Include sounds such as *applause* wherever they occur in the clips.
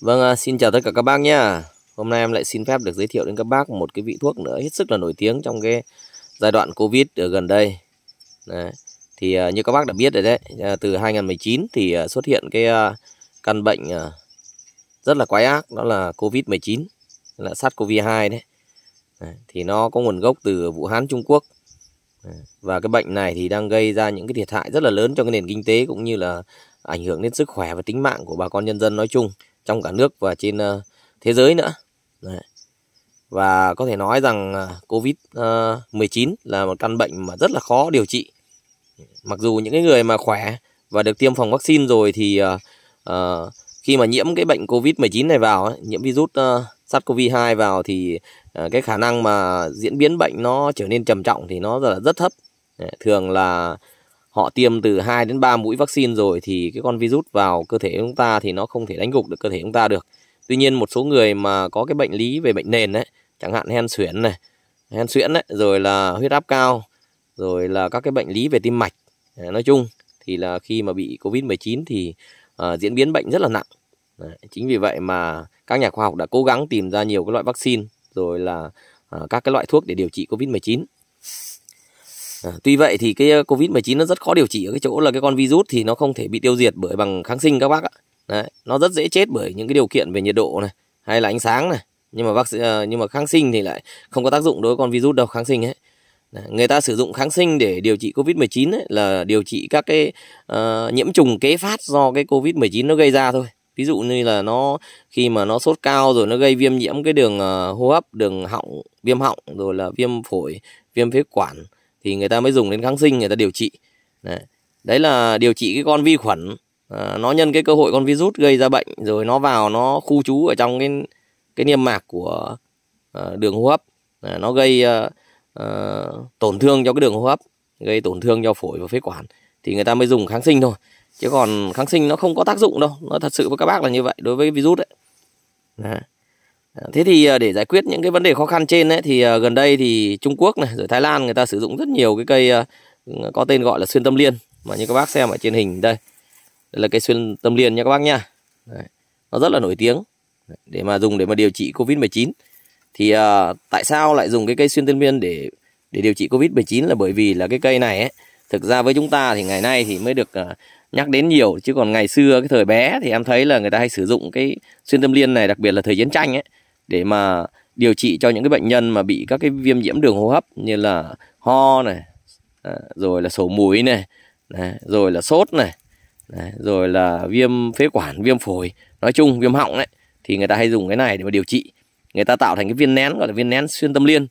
Vâng, à, xin chào tất cả các bác nhé. Hôm nay em lại xin phép được giới thiệu đến các bác một cái vị thuốc nữa hết sức là nổi tiếng trong cái giai đoạn Covid ở gần đây. Đấy. Thì à, như các bác đã biết rồi đấy, à, từ 2019 thì xuất hiện cái căn bệnh rất là quái ác, đó là Covid-19, là SARS-CoV-2 đấy. đấy. Thì nó có nguồn gốc từ Vũ Hán, Trung Quốc. Và cái bệnh này thì đang gây ra những cái thiệt hại rất là lớn cho cái nền kinh tế cũng như là ảnh hưởng đến sức khỏe và tính mạng của bà con nhân dân nói chung trong cả nước và trên ờ, thế giới nữa Đấy. và có thể nói rằng ờ, covid 19 ờ, là một căn bệnh mà rất là khó điều trị mặc dù những cái người mà khỏe và được tiêm phòng vaccine rồi thì uh, khi mà nhiễm cái bệnh covid 19 này vào ấy, nhiễm virus uh, SARS-CoV-2 vào thì uh, cái khả năng mà diễn biến bệnh nó trở nên trầm trọng thì nó rất là rất thấp thường là họ tiêm từ 2 đến 3 mũi vaccine rồi thì cái con virus vào cơ thể chúng ta thì nó không thể đánh gục được cơ thể chúng ta được. Tuy nhiên một số người mà có cái bệnh lý về bệnh nền đấy, chẳng hạn hen suyễn này, hen suyễn đấy, rồi là huyết áp cao, rồi là các cái bệnh lý về tim mạch. À, nói chung thì là khi mà bị Covid-19 thì uh, diễn biến bệnh rất là nặng. Đấy, chính vì vậy mà các nhà khoa học đã cố gắng tìm ra nhiều cái loại vaccine rồi là uh, các cái loại thuốc để điều trị Covid-19. Ờ, tuy vậy thì cái ờ, Covid-19 nó rất khó điều trị ở cái chỗ là cái con virus thì nó không thể bị tiêu diệt bởi bằng kháng sinh các bác ạ. Đấy, nó rất dễ chết bởi những cái điều kiện về nhiệt độ này hay là ánh sáng này. Nhưng mà vắc ờ, nhưng mà kháng sinh thì lại không có tác dụng đối với con virus đâu, kháng sinh ấy. Đấy, người ta sử dụng kháng sinh để điều trị Covid-19 là điều trị các cái uh, nhiễm trùng kế phát do cái Covid-19 nó gây ra thôi. Ví dụ như là nó khi mà nó sốt cao rồi nó gây viêm nhiễm cái đường uh, hô hấp, đường họng, viêm họng rồi là viêm phổi, viêm phế quản thì người ta mới dùng đến kháng sinh người ta điều trị đấy, đấy là điều trị cái con vi khuẩn à, nó nhân cái cơ hội con virus gây ra bệnh rồi nó vào nó khu trú ở trong cái cái niêm mạc của à, đường hô hấp à, nó gây à, à, tổn thương cho cái đường hô hấp gây tổn thương cho phổi và phế quản thì người ta mới dùng kháng sinh thôi chứ còn kháng sinh nó không có tác dụng đâu nó thật sự với các bác là như vậy đối với virus Đấy. Thế thì ờ, để giải quyết những cái vấn đề khó khăn trên ấy, thì ờ, gần đây thì Trung Quốc này rồi Thái Lan người ta sử dụng rất nhiều cái cây ờ, có tên gọi là xuyên tâm liên mà như các bác xem ở trên hình đây. Đây là cây xuyên tâm liên nha các bác nha. Đấy. Nó rất là nổi tiếng để mà dùng để mà điều trị Covid-19. Thì uh, tại sao lại dùng cái cây xuyên tâm liên để để điều trị Covid-19 là bởi vì là cái cây này ấy, thực ra với chúng ta thì ngày nay thì mới được uh, nhắc đến nhiều chứ còn ngày xưa cái thời bé thì em thấy là người ta hay sử dụng cái xuyên tâm liên này đặc biệt là thời chiến tranh ấy để mà điều trị cho những cái bệnh nhân mà bị các cái viêm nhiễm đường hô hấp như là ho này à, rồi là sổ mũi này rồi là sốt này rồi là viêm phế quản viêm phổi nói chung viêm họng đấy thì người ta hay dùng cái này để mà điều trị người ta tạo thành cái viên nén gọi là viên nén xuyên tâm liên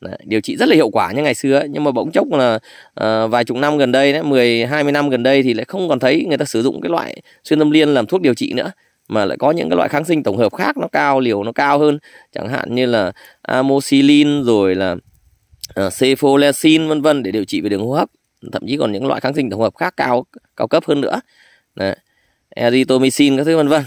đấy, điều trị rất là hiệu quả như ngày xưa ấy. nhưng mà bỗng chốc là à, vài chục năm gần đây đấy mười hai năm gần đây thì lại không còn thấy người ta sử dụng cái loại xuyên tâm liên làm thuốc điều trị nữa mà lại có những cái loại kháng sinh tổng hợp khác nó cao liều nó cao hơn chẳng hạn như là amoxicillin rồi là uh, vân vân để điều trị về đường hô hấp thậm chí còn những loại kháng sinh tổng hợp khác cao cao cấp hơn nữa Đấy. erythromycin các thứ vân vân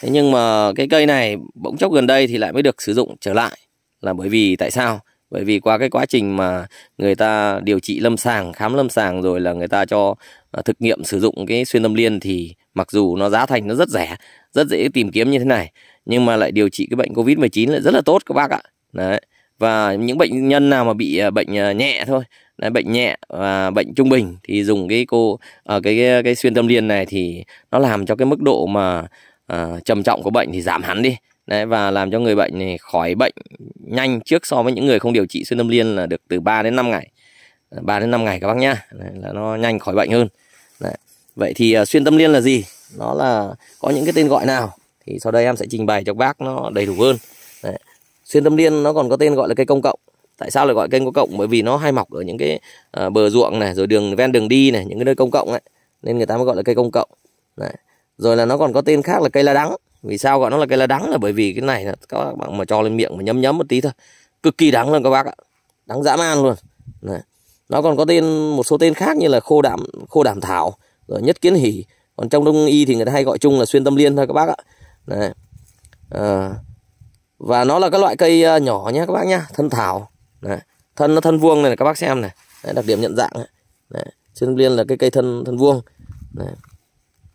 thế nhưng mà cái cây này bỗng chốc gần đây thì lại mới được sử dụng trở lại là bởi vì tại sao bởi vì qua cái quá trình mà người ta điều trị lâm sàng khám lâm sàng rồi là người ta cho ờ, thực nghiệm sử dụng cái xuyên tâm liên thì mặc dù nó giá thành nó rất rẻ rất dễ tìm kiếm như thế này nhưng mà lại điều trị cái bệnh covid 19 lại rất là tốt các bác ạ đấy và những bệnh nhân nào mà bị à, bệnh à, nhẹ thôi đấy, bệnh nhẹ và bệnh trung bình thì dùng cái cô ở à, cái, cái cái xuyên tâm liên này thì nó làm cho cái mức độ mà uh, trầm trọng của bệnh thì giảm hẳn đi đấy và làm cho người bệnh này khỏi bệnh nhanh trước so với những người không điều trị xuyên tâm liên là được từ 3 đến 5 ngày 3 đến 5 ngày các bác nhá đấy, là nó nhanh khỏi bệnh hơn Vậy thì ờ, xuyên tâm liên là gì? Nó là có những cái tên gọi nào? Thì sau đây em sẽ trình bày cho bác nó đầy đủ hơn. Đấy. Xuyên tâm liên nó còn có tên gọi là cây công cộng. Tại sao lại gọi cây công cộng? Bởi vì nó hay mọc ở những cái uh, bờ ruộng này, rồi đường ven đường đi này, những cái nơi công cộng ấy. Nên người ta mới gọi là cây công cộng. Đấy. Rồi là nó còn có tên khác là cây la đắng. Vì sao gọi nó là cây la đắng là bởi vì cái này là các bạn mà cho lên miệng mà nhấm nhấm một tí thôi. Cực kỳ đắng luôn các bác ạ. Đắng dã man luôn. Đấy. Nó còn có tên một số tên khác như là khô đảm khô đảm thảo rồi nhất kiến hỉ còn trong đông y thì người ta hay gọi chung là xuyên tâm liên thôi các bác ạ Đấy. À, và nó là các loại cây ờ, nhỏ nhé các bác nhá thân thảo Đấy. thân nó thân vuông này, này các bác xem này Đấy, đặc điểm nhận dạng này. Đấy. xuyên tâm liên là cái cây thân thân vuông Đấy.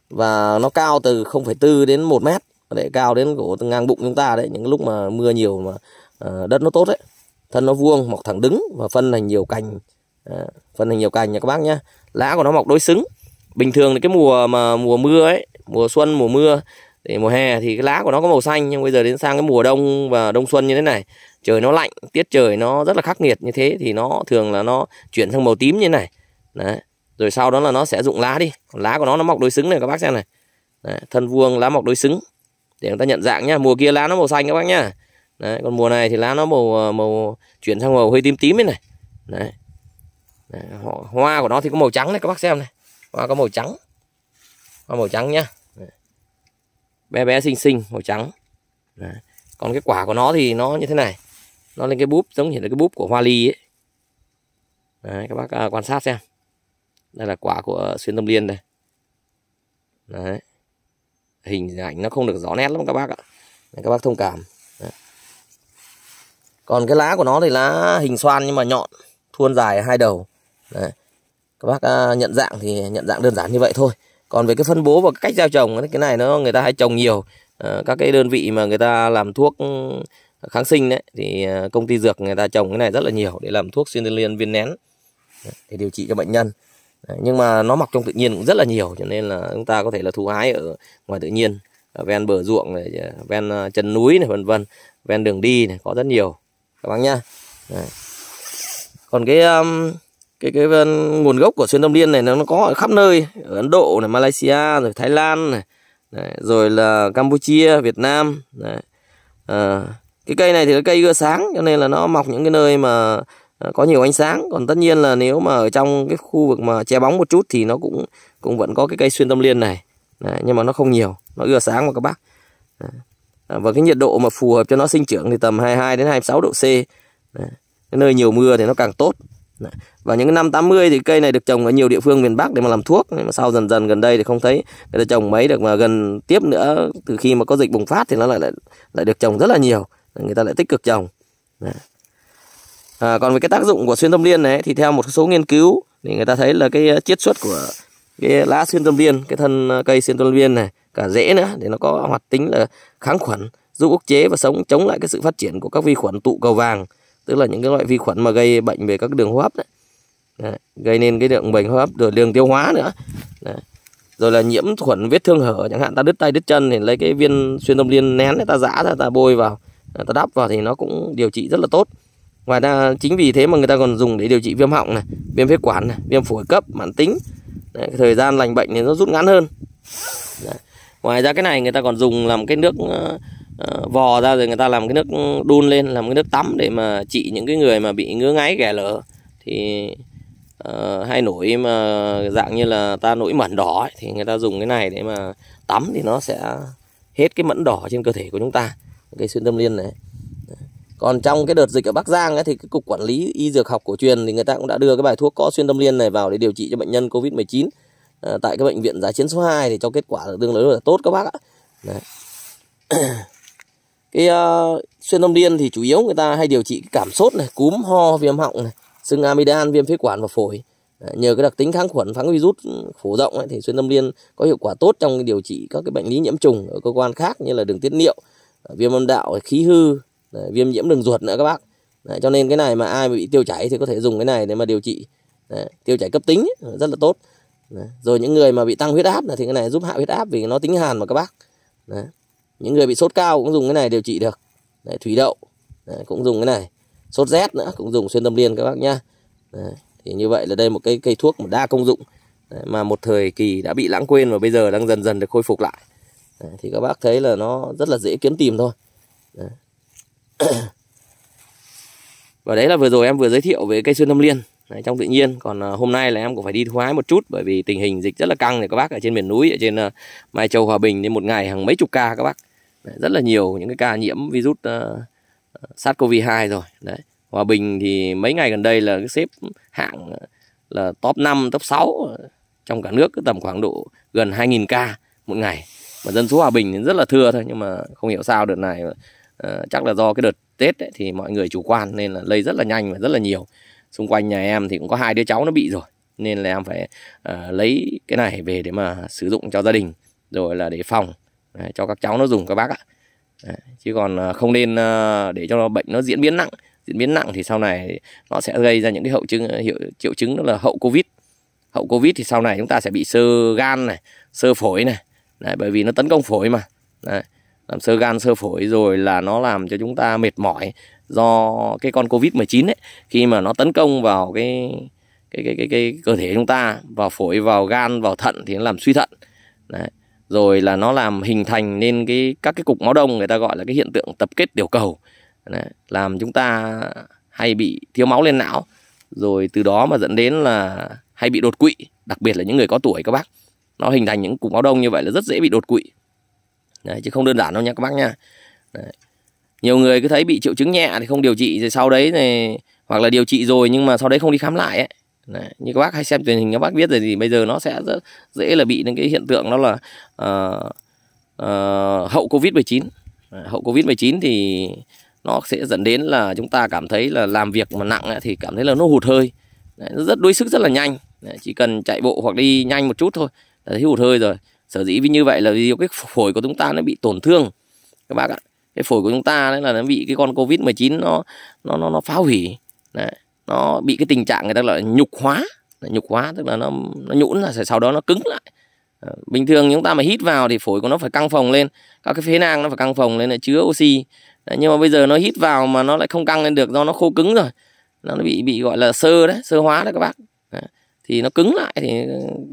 và nó cao từ 0,4 đến 1 mét để cao đến cổ ngang bụng chúng ta đấy những lúc mà mưa nhiều mà ờ, đất nó tốt đấy thân nó vuông mọc thẳng đứng và phân thành nhiều cành phân thành nhiều cành nha các bác nhá lá của nó mọc đối xứng bình thường thì cái mùa mà mùa mưa ấy mùa xuân mùa mưa thì mùa hè thì cái lá của nó có màu xanh nhưng bây giờ đến sang cái mùa đông và đông xuân như thế này trời nó lạnh tiết trời nó rất là khắc nghiệt như thế thì nó thường là nó chuyển sang màu tím như thế này đấy rồi sau đó là nó sẽ rụng lá đi lá của nó nó mọc đối xứng này các bác xem này đấy. thân vuông lá mọc đối xứng để người ta nhận dạng nhá mùa kia lá nó màu xanh các bác nhá đấy. còn mùa này thì lá nó màu ờ, màu chuyển sang màu hơi tím tím thế này đấy. Đấy. hoa của nó thì có màu trắng này các bác xem này hoa có màu trắng hoa màu trắng nhá bé bé xinh xinh màu trắng Đấy. còn cái quả của nó thì nó như thế này nó lên cái búp giống như là cái búp của hoa ly ấy Đấy, các bác à, quan sát xem đây là quả của xuyên tâm liên đây Đấy. hình ảnh nó không được rõ nét lắm các bác ạ Đấy, các bác thông cảm Đấy. còn cái lá của nó thì lá hình xoan nhưng mà nhọn thuôn dài hai đầu Đấy các bác à, nhận dạng thì nhận dạng đơn giản như vậy thôi còn về cái phân bố và cách gieo trồng cái này nó người ta hay trồng nhiều ờ, các cái đơn vị mà người ta làm thuốc ừ, kháng sinh đấy thì à, công ty dược người ta trồng cái này rất là nhiều để làm thuốc xuyên liên viên nén để điều trị cho bệnh nhân nhưng mà nó mọc trong tự nhiên cũng rất là nhiều cho nên là chúng ta có thể là thu hái ở ngoài tự nhiên ở ven bờ ruộng này ven à, chân núi này vân vân ven đường đi này có rất nhiều các bác nhá còn cái um, cái cái nguồn gốc của xuyên tâm liên này nó có ở khắp nơi ở Ấn Độ này Malaysia rồi Thái Lan này đấy, rồi là Campuchia Việt Nam đấy. À, ờ, cái cây này thì là cây gưa sáng cho nên là nó mọc những cái nơi mà à, có nhiều ánh sáng còn tất nhiên là nếu mà ở trong cái khu vực mà che bóng một chút thì nó cũng cũng vẫn có cái cây xuyên tâm liên này đấy, nhưng mà nó không nhiều nó gưa sáng mà các bác đấy. À, và cái nhiệt độ mà phù hợp cho nó sinh trưởng thì tầm 22 đến 26 độ C đấy. cái nơi nhiều mưa thì nó càng tốt đấy. Và những năm 80 thì cây này được trồng ở nhiều địa phương miền Bắc để mà làm thuốc. Nhưng mà sau dần dần gần đây thì không thấy người ta trồng mấy được mà gần tiếp nữa từ khi mà có dịch bùng phát thì nó lại lại, lại được trồng rất là nhiều. Người ta lại tích cực trồng. À, còn về cái tác dụng của xuyên tâm liên này thì theo một số nghiên cứu thì người ta thấy là cái chiết xuất của cái lá xuyên tâm liên, cái thân ờ, cây xuyên tâm liên này, cả rễ nữa thì nó có hoạt tính là kháng khuẩn, giúp ức chế và sống chống lại cái sự phát triển của các vi khuẩn tụ cầu vàng, tức là những cái loại vi khuẩn mà gây bệnh về các đường hô hấp đấy. Đấy, gây nên cái lượng bệnh hô hấp rồi đường tiêu hóa nữa Đấy. rồi là nhiễm khuẩn vết thương hở chẳng hạn ta đứt tay đứt chân thì lấy cái viên xuyên tâm liên nén ta giã ra ta bôi vào ta đắp vào thì nó cũng điều trị rất là tốt ngoài ra chính vì thế mà người ta còn dùng để điều trị viêm họng này viêm phế quản này viêm phổi cấp mãn tính Đấy, thời gian lành bệnh thì nó rút ngắn hơn Đấy. ngoài ra cái này người ta còn dùng làm cái nước ờ, ờ, vò ra rồi người ta làm cái nước đun lên làm cái nước tắm để mà trị những cái người mà bị ngứa ngáy ghẻ lở thì uh, ờ, hay nổi mà dạng như là ta nổi mẩn đỏ ấy, thì người ta dùng cái này để mà tắm thì nó sẽ hết cái mẩn đỏ trên cơ thể của chúng ta cây xuyên tâm liên này còn trong cái đợt dịch ở Bắc Giang ấy, thì cái cục quản lý y dược học cổ truyền thì người ta cũng đã đưa cái bài thuốc cỏ xuyên tâm liên này vào để điều trị cho bệnh nhân Covid-19 à, ờ, tại cái bệnh viện giá chiến số 2 thì cho kết quả tương đối là tốt các bác ạ. Đấy. *clears throat* cái uh, xuyên tâm liên thì chủ yếu người ta hay điều trị cảm sốt này, cúm ho, viêm họng này, sưng amidan viêm phế quản và phổi nhờ cái đặc tính kháng khuẩn kháng virus ừ, phổ rộng ấy, thì xuyên tâm liên có hiệu quả tốt trong điều trị các cái bệnh lý nhiễm trùng ở cơ quan khác như là đường tiết niệu ờ, viêm âm đạo khí hư viêm nhiễm đường ruột nữa các bác Đấy, cho nên cái này mà ai bị tiêu chảy thì có thể dùng cái này để mà điều trị Đấy, tiêu chảy cấp tính ấy, ờ, rất là tốt Đấy, rồi những người mà bị tăng huyết áp thì cái này giúp hạ huyết áp vì nó tính hàn mà các bác Đấy, những người bị sốt cao cũng dùng cái này điều trị được Đấy, thủy đậu Đấy, cũng dùng cái này sốt rét nữa cũng dùng xuyên tâm liên các bác nhá Đấy. thì như vậy là đây một cái cây thuốc mà đa công dụng Đấy. mà một thời kỳ đã bị lãng quên và bây giờ đang dần dần được khôi phục lại Đấy. thì các bác thấy là nó rất là dễ kiếm tìm thôi Đấy. *coughs* và đấy là vừa rồi em vừa giới thiệu về cây xuyên tâm liên Đấy, trong tự nhiên còn à, hôm nay là em cũng phải đi thu hái một chút bởi vì tình hình dịch rất là căng này các bác ở trên miền núi ở trên à, mai châu hòa bình nên một ngày hàng mấy chục ca các bác Đấy, rất là nhiều những cái ca nhiễm virus uh, SARS-CoV-2 rồi đấy Hòa Bình thì mấy ngày gần đây là xếp hạng là top 5, top 6 trong cả nước tầm khoảng độ gần 2.000 ca một ngày mà dân số Hòa Bình rất là thưa thôi nhưng mà không hiểu sao đợt này ờ, chắc là do cái đợt Tết ấy, thì mọi người chủ quan nên là lây rất là nhanh và rất là nhiều xung quanh nhà em thì cũng có hai đứa cháu nó bị rồi nên là em phải uh, lấy cái này về để mà sử dụng cho gia đình rồi là để phòng Đấy, ờ, cho các cháu nó dùng các bác ạ Đấy. chứ còn à, không nên à, để cho bệnh nó diễn biến nặng diễn biến nặng thì sau này nó sẽ gây ra những cái hậu chứng hiệu triệu chứng đó là hậu covid hậu covid thì sau này chúng ta sẽ bị sơ gan này sơ phổi này Đấy, bởi vì nó tấn công phổi mà Đấy, làm sơ gan sơ phổi rồi là nó làm cho chúng ta mệt mỏi do cái con covid 19 ấy khi mà nó tấn công vào cái cái cái cái, cái cơ thể chúng ta vào phổi vào gan vào thận thì nó làm suy thận Đấy rồi là nó làm hình thành nên cái các cái cục máu đông người ta gọi là cái hiện tượng tập kết tiểu cầu Đấy, làm chúng ta hay bị thiếu máu lên não rồi từ đó mà dẫn đến là hay bị đột quỵ đặc biệt là những người có tuổi các bác nó hình thành những cục máu đông như vậy là rất dễ bị đột quỵ Đấy, chứ không đơn giản đâu nha các bác nha Đấy. nhiều người cứ thấy bị triệu chứng nhẹ thì không điều trị rồi sau đấy này hoặc là điều trị rồi nhưng mà sau đấy không đi khám lại ấy, Đấy, như các bác hay xem truyền hình các bác biết rồi thì bây giờ nó sẽ rất dễ là bị những cái hiện tượng đó là uh, uh, hậu covid 19 hậu covid 19 thì nó sẽ dẫn đến là chúng ta cảm thấy là làm việc mà nặng ấy, thì cảm thấy là nó hụt hơi Đấy, nó rất đuối sức rất là nhanh Đấy, chỉ cần chạy bộ hoặc đi nhanh một chút thôi là thấy hụt hơi rồi sở dĩ vì như vậy là vì cái phổi của chúng ta nó bị tổn thương các bác ạ cái phổi của chúng ta đấy là nó bị cái con covid 19 nó nó nó, nó phá hủy đấy nó bị cái tình trạng người ta gọi là nhục hóa nhục hóa tức là nó nó nhũn là sau đó nó cứng lại ờ, bình thường chúng ta mà hít vào thì phổi của nó phải căng phồng lên các cái phế nang nó phải căng phồng lên để chứa oxy đấy, nhưng mà bây giờ nó hít vào mà nó lại không căng lên được do nó khô cứng rồi nó bị bị gọi là sơ đấy sơ hóa đấy các bác đấy. thì nó cứng lại thì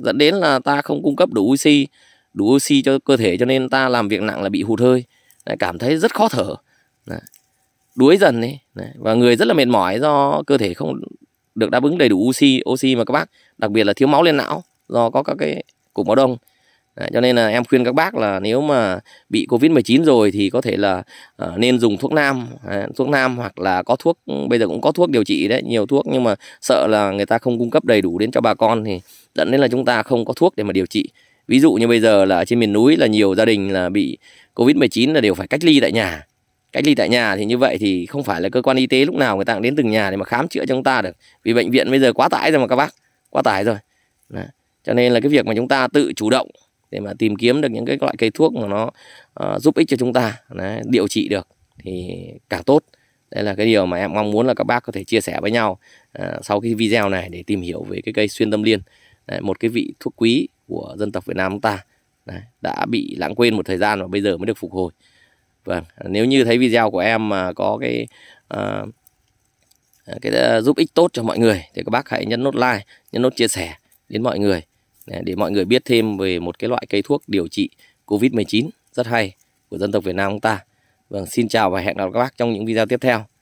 dẫn đến là ta không cung cấp đủ oxy đủ oxy cho cơ thể cho nên ta làm việc nặng là bị hụt hơi đấy, cảm thấy rất khó thở đấy đuối dần ấy Đấy. và người rất là mệt mỏi do cơ thể không được đáp ứng đầy đủ oxy oxy mà các bác đặc biệt là thiếu máu lên não do có các cái cục máu đông Đấy, cho nên là em khuyên các bác là nếu mà bị covid 19 rồi thì có thể là uh, nên dùng thuốc nam à, thuốc nam hoặc là có thuốc bây giờ cũng có thuốc điều trị đấy nhiều thuốc nhưng mà sợ là người ta không cung cấp đầy đủ đến cho bà con thì dẫn đến là chúng ta không có thuốc để mà điều trị ví dụ như bây giờ là trên miền núi là nhiều gia đình là bị covid 19 là đều phải cách ly tại nhà cách ly tại nhà thì như vậy thì không phải là cơ quan y tế lúc nào người ta cũng đến từng nhà để mà khám chữa cho chúng ta được vì bệnh viện bây giờ quá tải rồi mà các bác quá tải rồi Đó. cho nên là cái việc mà chúng ta tự chủ động để mà tìm kiếm được những cái loại cây thuốc mà nó uh, giúp ích cho chúng ta Đấy, điều trị được thì càng tốt đây là cái điều mà em mong muốn là các bác có thể chia sẻ với nhau uh, sau cái video này để tìm hiểu về cái cây xuyên tâm liên Đấy, một cái vị thuốc quý của dân tộc Việt Nam chúng ta Đấy, đã bị lãng quên một thời gian và bây giờ mới được phục hồi vâng nếu như thấy video của em mà có cái uh, cái giúp ích tốt cho mọi người thì các bác hãy nhấn nút like nhấn nút chia sẻ đến mọi người để mọi người biết thêm về một cái loại cây thuốc điều trị covid 19 rất hay của dân tộc Việt Nam chúng ta vâng xin chào và hẹn gặp các bác trong những video tiếp theo